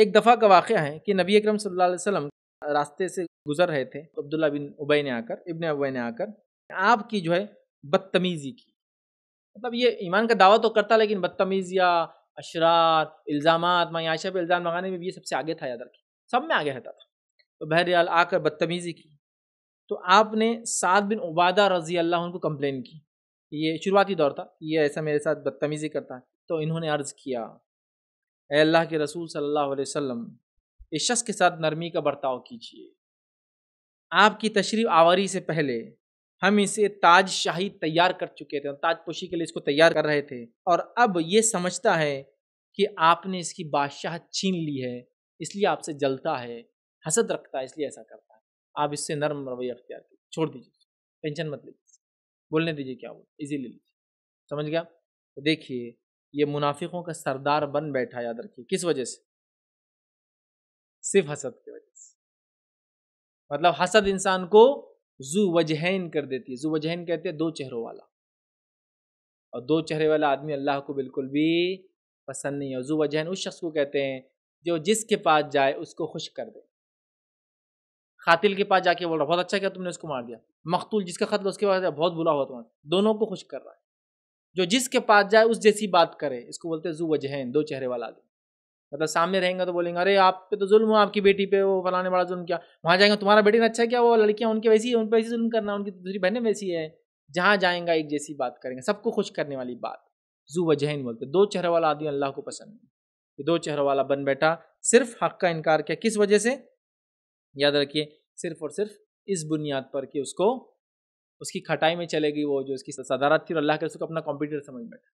एक दफ़ा का वाक़ है कि नबी अक्रम सल्लल्लाहु रास्ते से गुजर रहे थे तो अब्दुल्ला बिन उबई ने आकर इबन उबई ने आकर आपकी जो है बदतमीज़ी की मतलब ये ईमान का दावा तो करता लेकिन बदतमीज़िया अशरार इल्ज़ाम मायाशा पर इल्ज़ाम लगाने में भी ये सबसे आगे था याद रखिए सब में आगे रहता था तो बहरियाल आकर बदतमीज़ी की तो आपने सात बिन उबादा रजी अल्लाह उनको कंप्लेन की ये शुरुआती दौर था ये ऐसा मेरे साथ बदतमीज़ी करता है तो इन्होंने अर्ज़ किया अल्लाह के रसूल सल्लल्लाहु अलैहि वसल्लम इस शख्स के साथ नरमी का बर्ताव कीजिए आपकी तशरीफ आवारी से पहले हम इसे ताज शाही तैयार कर चुके थे ताजपोशी के लिए इसको तैयार कर रहे थे और अब ये समझता है कि आपने इसकी बादशाह छीन ली है इसलिए आपसे जलता है हसद रखता है इसलिए ऐसा करता है आप इससे नरम रवैया अख्तियार कीजिए छोड़ दीजिए टेंशन मत लीजिए बोलने दीजिए क्या बोल इजीली लीजिए समझ गया तो देखिए ये मुनाफिकों का सरदार बन बैठा याद रखिए किस वजह से सिर्फ हसद की वजह से मतलब हसद इंसान को जू वजहन कर देती है जू वजहन कहते हैं दो चेहरों वाला और दो चेहरे वाला आदमी अल्लाह को बिल्कुल भी पसंद नहीं है जू वजहन उस शख्स को कहते हैं जो जिसके पास जाए उसको खुश कर दे कातिल के पास जाके बोल रहा बहुत अच्छा क्या तुमने उसको मार दिया मखतूल जिसका खतल उसके पास बहुत बुरा हुआ तुम्हारा दोनों को खुश कर रहा है जो जिसके पास जाए उस जैसी बात करे इसको बोलते हैं जू वजहन दो चेहरे वाला आदमी मतलब सामने रहेंगे तो बोलेंगे अरे आप पे तो जुल्म हुआ आपकी बेटी पे वो फलाने वाला जुल्म किया वहाँ जाएंगे तुम्हारा बेटी ने अच्छा क्या वो लड़कियाँ उनके वैसी उन पर वैसी जुल्म करना उनकी तो दूसरी बहनें वैसी है जहाँ जाएंगा एक जैसी बात करेंगे सबको खुश करने वाली बात जू वजहन बोलते दो चेहरे वाला आदमी अल्लाह को पसंद नहीं कि दो चेहरे वाला बन बैठा सिर्फ हक का इनकार किया किस वजह से याद रखिए सिर्फ और सिर्फ इस बुनियाद पर कि उसको उसकी खटाई में चलेगी वो जो उसकी सदारत थी और अल्लाह के उसको अपना कॉम्पिटिटर समझ बैठा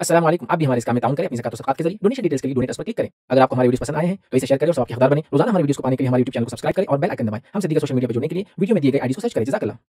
असल आप भी हमारे इस काम में करें अपनी जकात के जरिए डोनेशन डिटेल्स के लिए डोनेट पर क्लिक करें अगर आपको हमारी वीडियो पसंद आए हैं तो इसे शेयर करें और सबके हकदार बने रोजाना हमारे वीडियो को पाने के लिए हमारे यूट्यूब चैनल को सब्सक्राइब करें और बेल आइकन दबाएं हम सीधे सोशल मीडिया पर जुड़ने के लिए वीडियो में दिए गए आईडी को सर्च करें जजाकला